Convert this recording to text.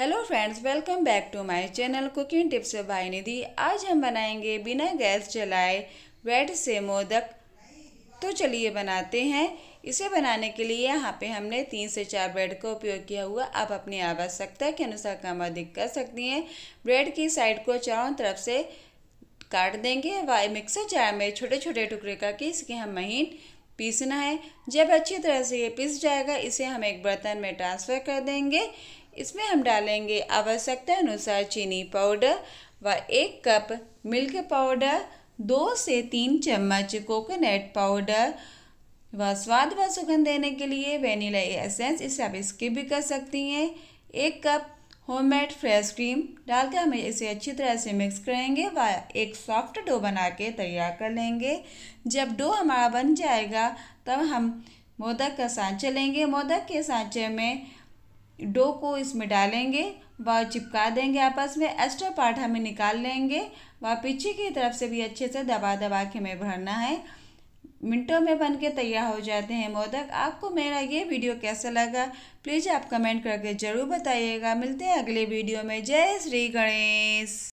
hello friends welcome back to my channel cooking tips by Nidhi आज हम बनाएंगे बिना गैस जलाए ब्रेड से मोदक तो चलिए बनाते हैं इसे बनाने के लिए यहाँ पे हमने तीन से चार ब्रेड का उपयोग किया हुआ आप अपनी आवश्यकता के अनुसार कम अधिक कर सकती हैं ब्रेड की साइड को चारों तरफ से काट देंगे व मिक्सर जार में छोटे छोटे टुकड़े करके इसके हम महीन पीसना है जब अच्छी तरह से ये पीस जाएगा इसे हम एक बर्तन में ट्रांसफ़र कर देंगे इसमें हम डालेंगे आवश्यकता अनुसार चीनी पाउडर व एक कप मिल्क पाउडर दो से तीन चम्मच कोकोनट पाउडर व स्वाद व सुगंध देने के लिए वेनिला एसेंस इसे आप स्किप भी कर सकती हैं एक कप होममेड फ्रेश क्रीम डालकर हम इसे अच्छी तरह से मिक्स करेंगे व एक सॉफ्ट डो बना के तैयार कर लेंगे जब डो हमारा बन जाएगा तब हम मोदक का सांचा लेंगे मोदक के सांचे में डो को इसमें डालेंगे व चिपका देंगे आपस में एक्स्ट्रा पार्ट हमें निकाल लेंगे व पीछे की तरफ से भी अच्छे से दबा दबा के हमें भरना है मिनटों में बनके तैयार हो जाते हैं मोदक आपको मेरा ये वीडियो कैसा लगा प्लीज़ आप कमेंट करके ज़रूर बताइएगा मिलते हैं अगले वीडियो में जय श्री गणेश